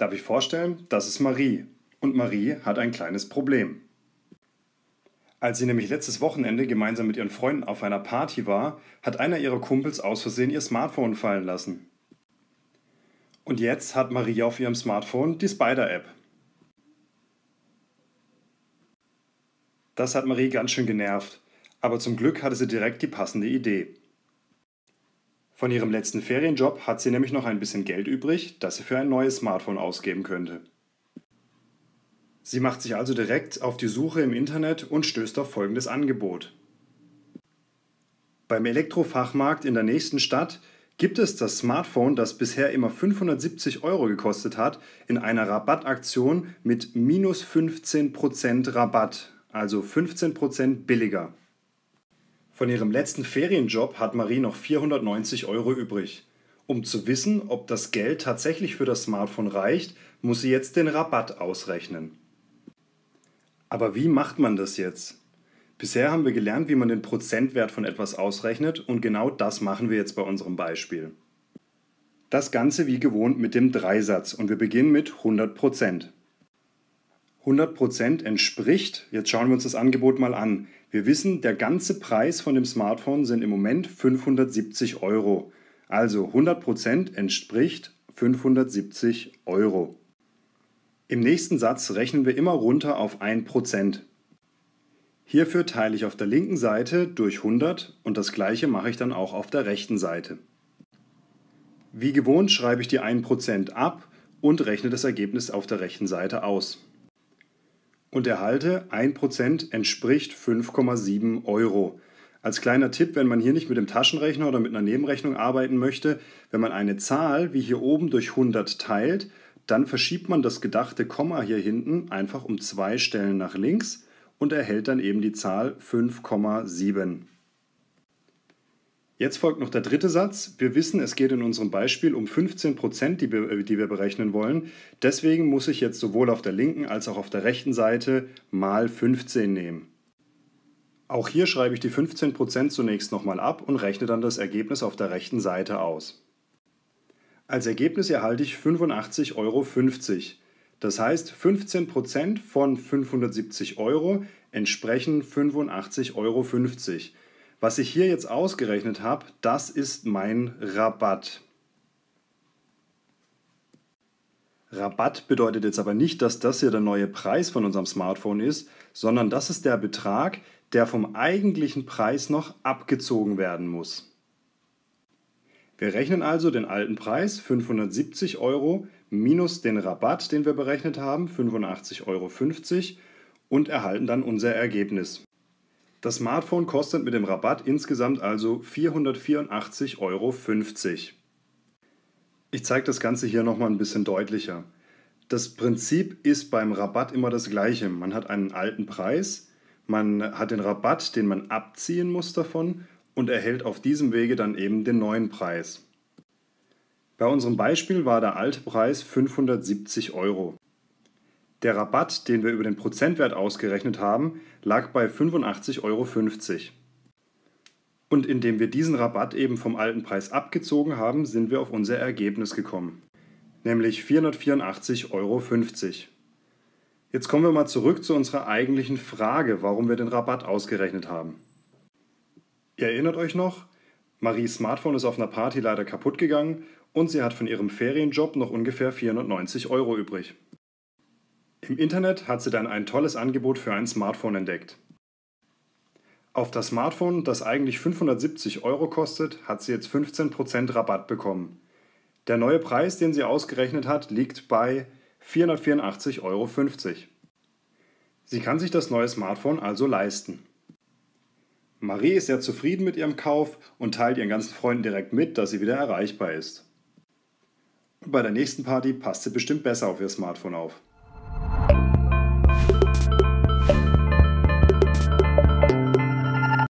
Darf ich vorstellen? Das ist Marie. Und Marie hat ein kleines Problem. Als sie nämlich letztes Wochenende gemeinsam mit ihren Freunden auf einer Party war, hat einer ihrer Kumpels aus Versehen ihr Smartphone fallen lassen. Und jetzt hat Marie auf ihrem Smartphone die Spider-App. Das hat Marie ganz schön genervt, aber zum Glück hatte sie direkt die passende Idee. Von ihrem letzten Ferienjob hat sie nämlich noch ein bisschen Geld übrig, das sie für ein neues Smartphone ausgeben könnte. Sie macht sich also direkt auf die Suche im Internet und stößt auf folgendes Angebot. Beim Elektrofachmarkt in der nächsten Stadt gibt es das Smartphone, das bisher immer 570 Euro gekostet hat, in einer Rabattaktion mit minus 15% Rabatt, also 15% billiger. Von ihrem letzten Ferienjob hat Marie noch 490 Euro übrig. Um zu wissen, ob das Geld tatsächlich für das Smartphone reicht, muss sie jetzt den Rabatt ausrechnen. Aber wie macht man das jetzt? Bisher haben wir gelernt, wie man den Prozentwert von etwas ausrechnet und genau das machen wir jetzt bei unserem Beispiel. Das Ganze wie gewohnt mit dem Dreisatz und wir beginnen mit 100%. 100% entspricht, jetzt schauen wir uns das Angebot mal an, wir wissen, der ganze Preis von dem Smartphone sind im Moment 570 Euro. Also 100% entspricht 570 Euro. Im nächsten Satz rechnen wir immer runter auf 1%. Hierfür teile ich auf der linken Seite durch 100 und das gleiche mache ich dann auch auf der rechten Seite. Wie gewohnt schreibe ich die 1% ab und rechne das Ergebnis auf der rechten Seite aus und erhalte 1% entspricht 5,7 Euro. Als kleiner Tipp, wenn man hier nicht mit dem Taschenrechner oder mit einer Nebenrechnung arbeiten möchte, wenn man eine Zahl wie hier oben durch 100 teilt, dann verschiebt man das gedachte Komma hier hinten einfach um zwei Stellen nach links und erhält dann eben die Zahl 5,7. Jetzt folgt noch der dritte Satz. Wir wissen, es geht in unserem Beispiel um 15 Prozent, die wir, die wir berechnen wollen. Deswegen muss ich jetzt sowohl auf der linken als auch auf der rechten Seite mal 15 nehmen. Auch hier schreibe ich die 15 Prozent zunächst nochmal ab und rechne dann das Ergebnis auf der rechten Seite aus. Als Ergebnis erhalte ich 85,50 Euro. Das heißt, 15 Prozent von 570 Euro entsprechen 85,50 Euro. Was ich hier jetzt ausgerechnet habe, das ist mein Rabatt. Rabatt bedeutet jetzt aber nicht, dass das hier der neue Preis von unserem Smartphone ist, sondern das ist der Betrag, der vom eigentlichen Preis noch abgezogen werden muss. Wir rechnen also den alten Preis 570 Euro minus den Rabatt, den wir berechnet haben, 85,50 Euro und erhalten dann unser Ergebnis. Das Smartphone kostet mit dem Rabatt insgesamt also 484,50 Euro. Ich zeige das Ganze hier nochmal ein bisschen deutlicher. Das Prinzip ist beim Rabatt immer das gleiche. Man hat einen alten Preis, man hat den Rabatt, den man abziehen muss davon und erhält auf diesem Wege dann eben den neuen Preis. Bei unserem Beispiel war der alte Preis 570 Euro. Der Rabatt, den wir über den Prozentwert ausgerechnet haben, lag bei 85,50 Euro. Und indem wir diesen Rabatt eben vom alten Preis abgezogen haben, sind wir auf unser Ergebnis gekommen, nämlich 484,50 Euro. Jetzt kommen wir mal zurück zu unserer eigentlichen Frage, warum wir den Rabatt ausgerechnet haben. Ihr erinnert euch noch, Maries Smartphone ist auf einer Party leider kaputt gegangen und sie hat von ihrem Ferienjob noch ungefähr 490 Euro übrig. Im Internet hat sie dann ein tolles Angebot für ein Smartphone entdeckt. Auf das Smartphone, das eigentlich 570 Euro kostet, hat sie jetzt 15% Rabatt bekommen. Der neue Preis, den sie ausgerechnet hat, liegt bei 484,50 Euro. Sie kann sich das neue Smartphone also leisten. Marie ist sehr zufrieden mit ihrem Kauf und teilt ihren ganzen Freunden direkt mit, dass sie wieder erreichbar ist. Und bei der nächsten Party passt sie bestimmt besser auf ihr Smartphone auf.